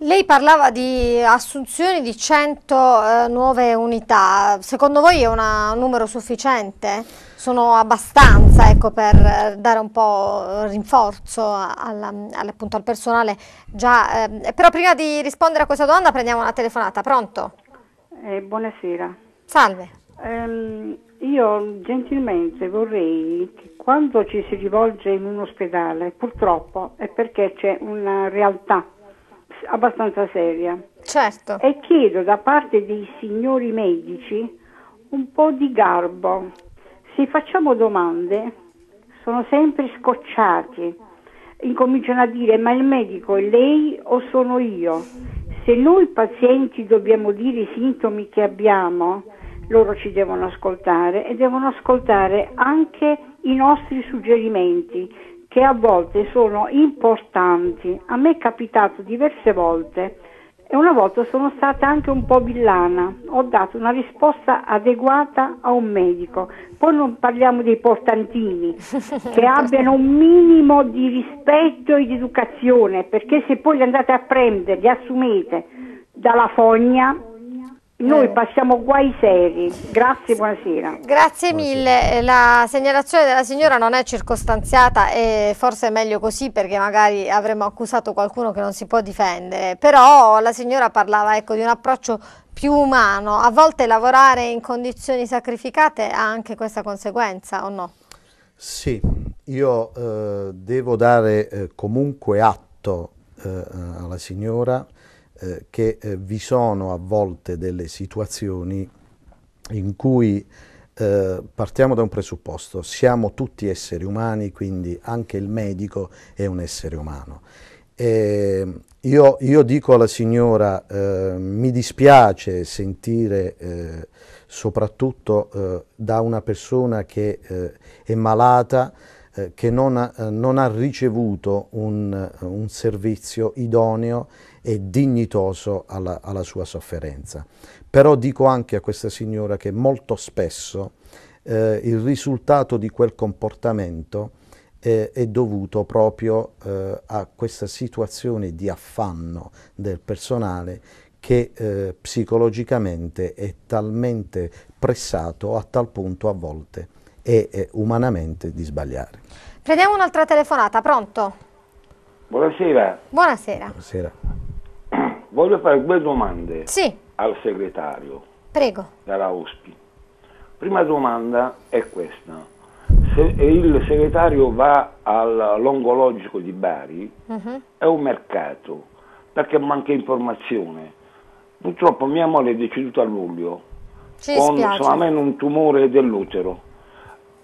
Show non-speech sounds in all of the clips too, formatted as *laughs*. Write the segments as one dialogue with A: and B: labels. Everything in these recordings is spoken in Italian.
A: Lei parlava di assunzioni di 100 eh, nuove unità, secondo voi è una, un numero sufficiente? Sono abbastanza ecco, per eh, dare un po' rinforzo alla, al personale già, ehm, eh, però prima di rispondere a questa domanda prendiamo una telefonata, pronto?
B: Eh, buonasera. Salve. Um, io gentilmente vorrei che quando ci si rivolge in un ospedale, purtroppo è perché c'è una realtà abbastanza seria. Certo. E chiedo da parte dei signori medici un po' di garbo. Se facciamo domande sono sempre scocciati. Incominciano a dire ma il medico è lei o sono io? Se noi pazienti dobbiamo dire i sintomi che abbiamo, loro ci devono ascoltare e devono ascoltare anche i nostri suggerimenti che a volte sono importanti. A me è capitato diverse volte e una volta sono stata anche un po' villana, ho dato una risposta adeguata a un medico. Poi non parliamo dei portantini, *laughs* che abbiano un minimo di rispetto e di educazione, perché se poi li andate a prendere, li assumete dalla fogna, noi eh. passiamo guai seri. Grazie, buonasera.
A: Grazie mille. Eh, la segnalazione della signora non è circostanziata e forse è meglio così perché magari avremmo accusato qualcuno che non si può difendere. Però la signora parlava ecco, di un approccio più umano. A volte lavorare in condizioni sacrificate ha anche questa conseguenza o no?
C: Sì, io eh, devo dare eh, comunque atto eh, eh alla signora eh, che eh, vi sono a volte delle situazioni in cui eh, partiamo da un presupposto, siamo tutti esseri umani, quindi anche il medico è un essere umano. Io, io, dico alla signora, eh, mi dispiace sentire eh, soprattutto da una persona che è malata, eh, che non ha, eh, non ha, ricevuto un, eh, un servizio idoneo e dignitoso alla, alla, sua sofferenza. Però dico anche a questa signora che molto spesso eh, il risultato di quel comportamento eh, è dovuto proprio eh, a questa situazione di affanno del personale che psicologicamente è talmente pressato a tal punto a volte e eh, umanamente di sbagliare.
A: Prendiamo un'altra telefonata, pronto?
C: Buonasera. Buonasera. Buonasera.
D: *clears throat* Voglio fare due domande sì. al segretario. Prego. Dalla OSPI. Prima domanda è questa. Se il segretario va all'oncologico di Bari, uh mhm. -huh. è un mercato, perché manca informazione. Purtroppo mia moglie è deceduta a luglio, Ci con solamente un tumore dell'utero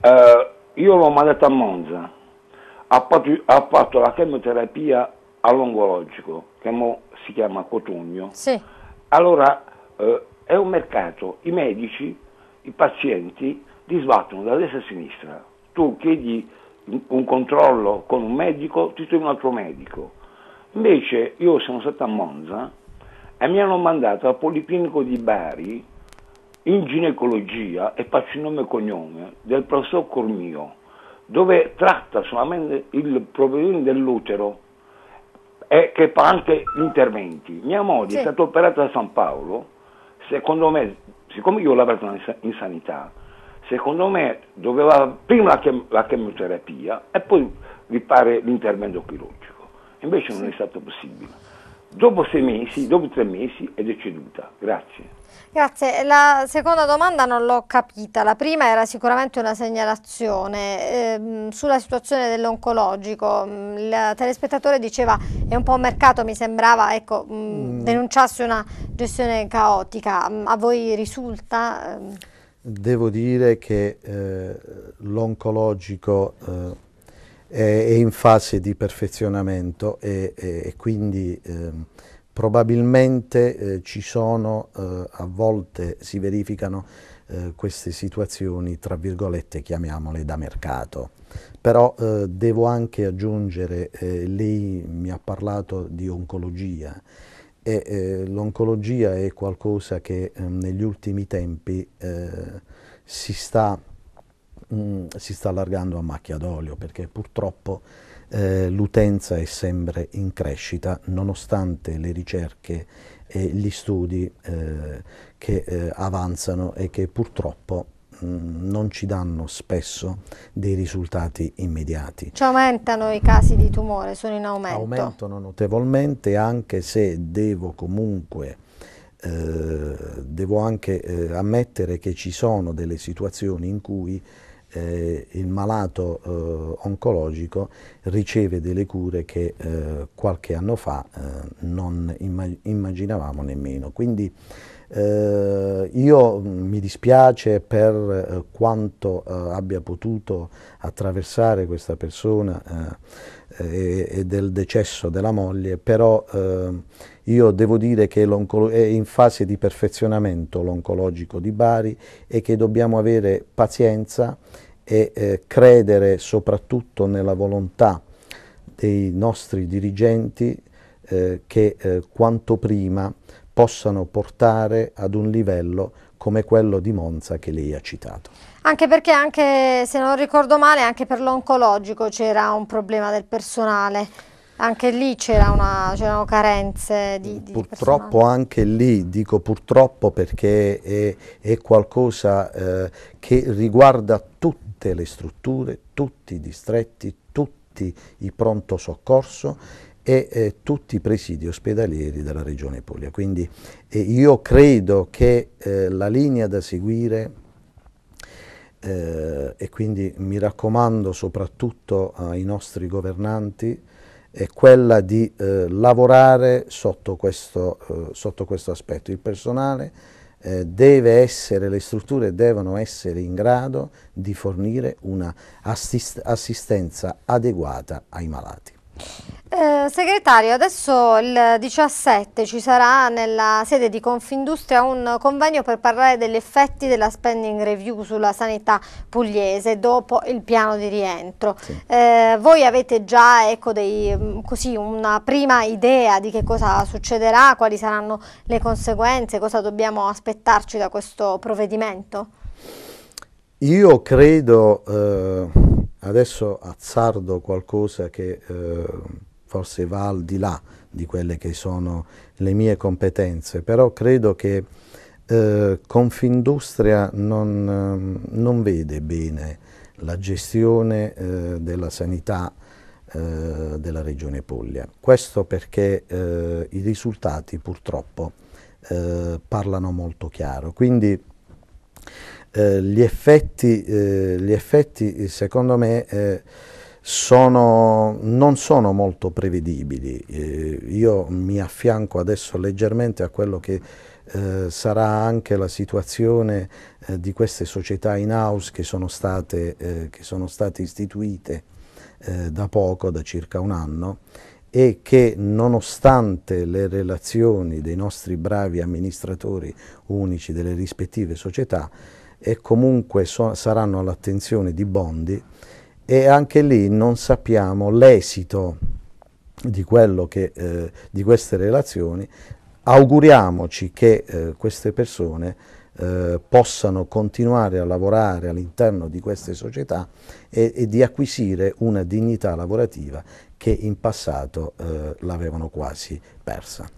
D: eh, io l'ho mandato a Monza, ha fatto, ha fatto la chemioterapia all'oncologico, che si chiama Cotugno. Sì. Allora eh, è un mercato, i medici, i pazienti ti sbattono da destra a sinistra. Tu chiedi un controllo con un medico, ti trovi un altro medico. Invece io sono stato a Monza e mi hanno mandato al Policlinico di Bari, in ginecologia e faccio il nome e cognome del professor Cormio, dove tratta solamente il problema dell'utero e che fa anche interventi. Mia moglie sì. è stata operata da San Paolo, secondo me, siccome io ho lavorato in, sanità, secondo me doveva prima la, chemioterapia e poi rifare l'intervento chirurgico. Invece sì. non è stato possibile. Dopo sei mesi, dopo tre mesi è deceduta. Grazie.
A: Grazie, la seconda domanda non l'ho capita, la prima era sicuramente una segnalazione ehm, sulla situazione dell'oncologico, mm, il telespettatore diceva è un po' un mercato, mi sembrava ecco, mh, mm, mm. denunciasse una gestione caotica, a voi risulta? Ehm.
C: Devo dire che eh, l'oncologico eh, è, è, in fase di perfezionamento e, e, e quindi... Eh, Probabilmente eh, ci sono, eh, a volte si verificano eh, queste situazioni, tra virgolette, chiamiamole da mercato. Però eh, devo anche aggiungere, eh, lei mi ha parlato di oncologia e eh, l'oncologia è qualcosa che negli ultimi tempi si sta, mh, mm, si sta allargando a macchia d'olio perché purtroppo eh, l'utenza è sempre in crescita nonostante le ricerche e gli studi eh, che eh, avanzano e che purtroppo mm, non ci danno spesso dei risultati immediati. Ci
A: aumentano i casi di tumore, sono in aumento? Aumentano
C: notevolmente anche se devo comunque eh, devo anche eh, ammettere che ci sono delle situazioni in cui eh, il malato eh, oncologico riceve delle cure che eh, qualche anno fa eh, non immag immaginavamo nemmeno. Quindi eh, io mm, mi dispiace per eh, quanto eh, abbia potuto attraversare questa persona eh, e, e, del decesso della moglie, però eh, io devo dire che è in fase di perfezionamento l'oncologico di Bari e che dobbiamo avere pazienza e eh, credere soprattutto nella volontà dei nostri dirigenti che quanto prima possano portare ad un livello come quello di Monza che lei ha citato.
A: Anche perché, anche se non ricordo male, anche per l'oncologico c'era un problema del personale. Anche lì c'erano carenze di, di Purtroppo personale.
C: anche lì, dico purtroppo perché è, è qualcosa eh, che riguarda tutte le strutture, tutti i distretti, tutti i pronto soccorso e eh, tutti i presidi ospedalieri della regione Puglia. Quindi eh, io credo che eh, la linea da seguire eh, e quindi mi raccomando soprattutto ai nostri governanti è quella di eh, lavorare sotto questo, eh, sotto questo, aspetto. Il personale essere, le strutture devono essere in grado di fornire un'assistenza assistenza adeguata ai malati.
A: Eh, segretario, adesso il 17 ci sarà nella sede di Confindustria un convegno per parlare degli effetti della spending review sulla sanità pugliese dopo il piano di rientro. Sì. Eh, voi avete già ecco, dei, mm, così, una prima idea di che cosa succederà, quali saranno le conseguenze, cosa dobbiamo aspettarci da questo provvedimento?
C: Io credo, eh, adesso azzardo qualcosa che eh, forse va al di là di quelle che sono le mie competenze, però credo che eh, Confindustria non, ehm, non, vede bene la gestione eh, della sanità eh, della regione Puglia. Questo perché eh, i risultati purtroppo eh, parlano molto chiaro. Quindi eh, gli effetti, gli, effetti, secondo me sono, non sono molto prevedibili. Eh, io mi affianco adesso leggermente a quello che eh, sarà anche la situazione eh, di queste società in house che sono state, eh, che sono state istituite eh, da poco, da circa un anno, e che nonostante le relazioni dei nostri bravi amministratori unici delle rispettive società, e comunque so, saranno all'attenzione di Bondi, e anche lì non sappiamo l'esito di, che, eh, di queste relazioni. Auguriamoci che eh, queste persone eh, possano continuare a lavorare all'interno di queste società e, e, di acquisire una dignità lavorativa che in passato eh, l'avevano quasi persa.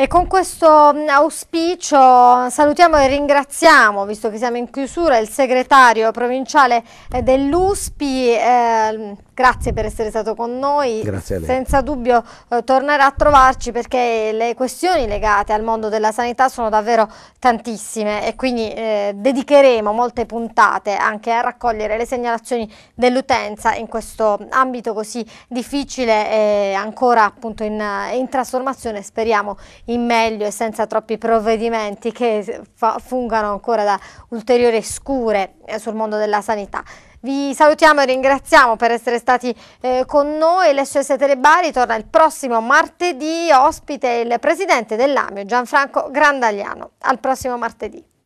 A: E con questo mm, auspicio salutiamo e ringraziamo, visto che siamo in chiusura, il segretario provinciale dell'USPI. Eh, ehm, grazie per essere stato con noi. Senza dubbio eh, tornerà a trovarci perché le questioni legate al mondo della sanità sono davvero tantissime e quindi eh, dedicheremo molte puntate anche a raccogliere le segnalazioni dell'utenza in questo ambito così difficile e ancora appunto in, in trasformazione, speriamo, in in meglio e senza troppi provvedimenti che fungano ancora da ulteriori scure eh, sul mondo della sanità. Vi salutiamo e ringraziamo per essere stati eh, con noi. L'SS Telebari torna il prossimo martedì, ospite il presidente dell'AMIO Gianfranco Grandagliano. Al prossimo martedì.